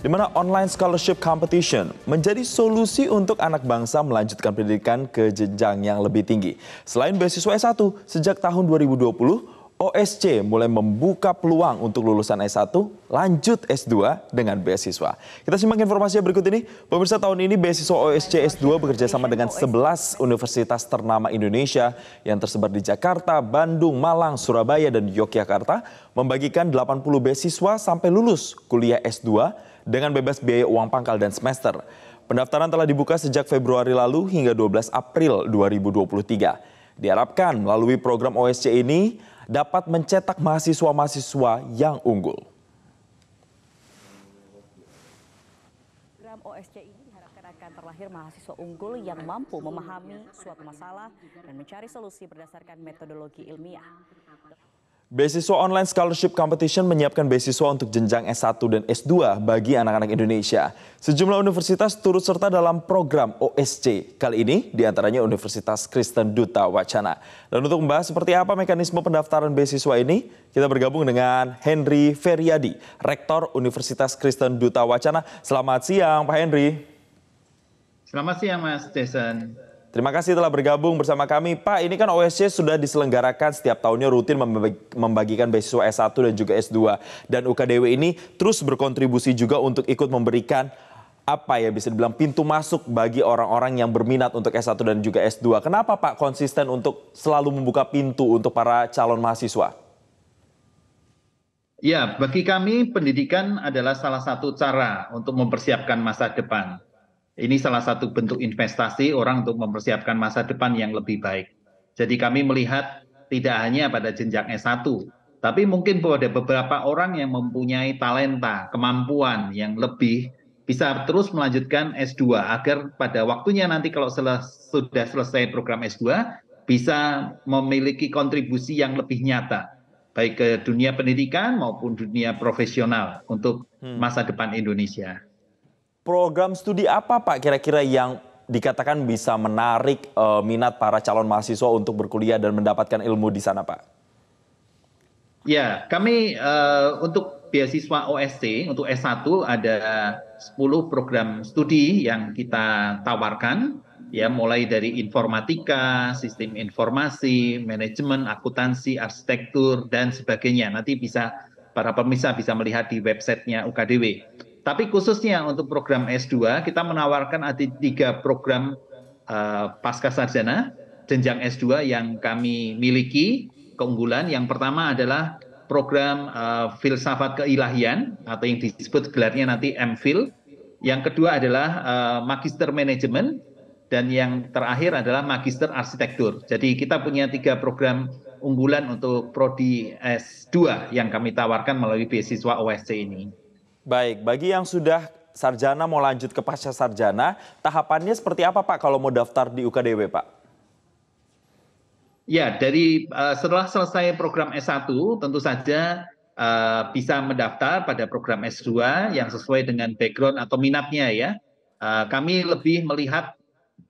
di mana online scholarship competition menjadi solusi untuk anak bangsa melanjutkan pendidikan ke jenjang yang lebih tinggi. Selain beasiswa S1, sejak tahun 2020 OSC mulai membuka peluang untuk lulusan S1 lanjut S2 dengan beasiswa. Kita simak informasi berikut ini. Pemirsa tahun ini beasiswa OSC S2 bekerja sama dengan 11 universitas ternama Indonesia yang tersebar di Jakarta, Bandung, Malang, Surabaya, dan Yogyakarta membagikan 80 beasiswa sampai lulus kuliah S2 dengan bebas biaya uang pangkal dan semester. Pendaftaran telah dibuka sejak Februari lalu hingga 12 April 2023. Diharapkan melalui program OSC ini dapat mencetak mahasiswa-mahasiswa yang unggul. Program OSC ini diharapkan akan terlahir mahasiswa unggul yang mampu memahami suatu masalah dan mencari solusi berdasarkan metodologi ilmiah. Beasiswa Online Scholarship Competition menyiapkan beasiswa untuk jenjang S1 dan S2 bagi anak-anak Indonesia. Sejumlah universitas turut serta dalam program OSC. Kali ini diantaranya Universitas Kristen Duta Wacana. Dan untuk membahas seperti apa mekanisme pendaftaran beasiswa ini, kita bergabung dengan Henry Feriadi, Rektor Universitas Kristen Duta Wacana. Selamat siang Pak Henry. Selamat siang Mas Jason. Terima kasih telah bergabung bersama kami. Pak, ini kan OSC sudah diselenggarakan setiap tahunnya rutin membagikan beasiswa S1 dan juga S2. Dan UKDW ini terus berkontribusi juga untuk ikut memberikan apa ya bisa dibilang pintu masuk bagi orang-orang yang berminat untuk S1 dan juga S2. Kenapa Pak konsisten untuk selalu membuka pintu untuk para calon mahasiswa? Ya, bagi kami pendidikan adalah salah satu cara untuk mempersiapkan masa depan ini salah satu bentuk investasi orang untuk mempersiapkan masa depan yang lebih baik. Jadi kami melihat tidak hanya pada jenjang S1, tapi mungkin ada beberapa orang yang mempunyai talenta, kemampuan yang lebih bisa terus melanjutkan S2 agar pada waktunya nanti kalau seles sudah selesai program S2 bisa memiliki kontribusi yang lebih nyata baik ke dunia pendidikan maupun dunia profesional untuk hmm. masa depan Indonesia. Program studi apa Pak kira-kira yang dikatakan bisa menarik uh, minat para calon mahasiswa untuk berkuliah dan mendapatkan ilmu di sana, Pak? Ya, kami uh, untuk beasiswa OSC untuk S1 ada 10 program studi yang kita tawarkan ya mulai dari informatika, sistem informasi, manajemen, akuntansi, arsitektur dan sebagainya. Nanti bisa para pemirsa bisa melihat di websitenya UKDW. Tapi khususnya untuk program S2 kita menawarkan ada tiga program uh, pasca sarjana jenjang S2 yang kami miliki keunggulan. Yang pertama adalah program uh, filsafat keilahian atau yang disebut gelarnya nanti MPhil. Yang kedua adalah uh, magister manajemen dan yang terakhir adalah magister arsitektur. Jadi kita punya tiga program unggulan untuk prodi S2 yang kami tawarkan melalui beasiswa OSC ini. Baik, bagi yang sudah sarjana mau lanjut ke pasca sarjana, tahapannya seperti apa Pak kalau mau daftar di UKDW Pak? Ya, dari uh, setelah selesai program S1, tentu saja uh, bisa mendaftar pada program S2 yang sesuai dengan background atau minatnya ya. Uh, kami lebih melihat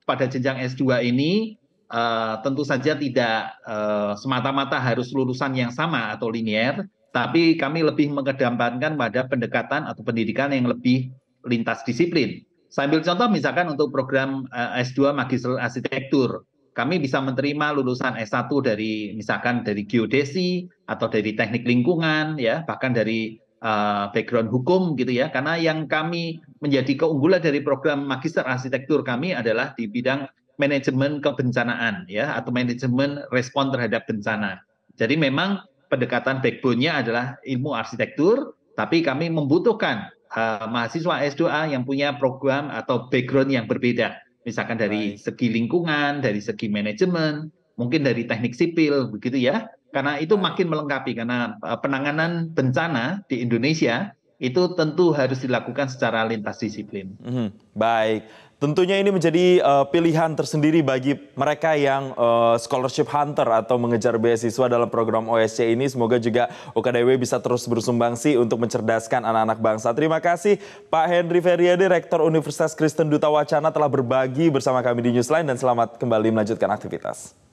pada jenjang S2 ini uh, tentu saja tidak uh, semata-mata harus lulusan yang sama atau linier, tapi kami lebih mengedampankan pada pendekatan atau pendidikan yang lebih lintas disiplin. Sambil contoh misalkan untuk program eh, S2 Magister Arsitektur, kami bisa menerima lulusan S1 dari misalkan dari geodesi atau dari teknik lingkungan ya, bahkan dari uh, background hukum gitu ya. Karena yang kami menjadi keunggulan dari program Magister Arsitektur kami adalah di bidang manajemen kebencanaan ya atau manajemen respon terhadap bencana. Jadi memang pendekatan backbone-nya adalah ilmu arsitektur, tapi kami membutuhkan uh, mahasiswa S2A yang punya program atau background yang berbeda. Misalkan dari segi lingkungan, dari segi manajemen, mungkin dari teknik sipil, begitu ya. Karena itu makin melengkapi, karena eh, penanganan bencana di Indonesia itu tentu harus dilakukan secara lintas disiplin. Hmm, baik, tentunya ini menjadi uh, pilihan tersendiri bagi mereka yang uh, scholarship hunter atau mengejar beasiswa dalam program OSC ini. Semoga juga UKDW bisa terus bersumbangsi untuk mencerdaskan anak-anak bangsa. Terima kasih Pak Henry Feriade, Rektor Universitas Kristen Duta Wacana telah berbagi bersama kami di Newsline dan selamat kembali melanjutkan aktivitas.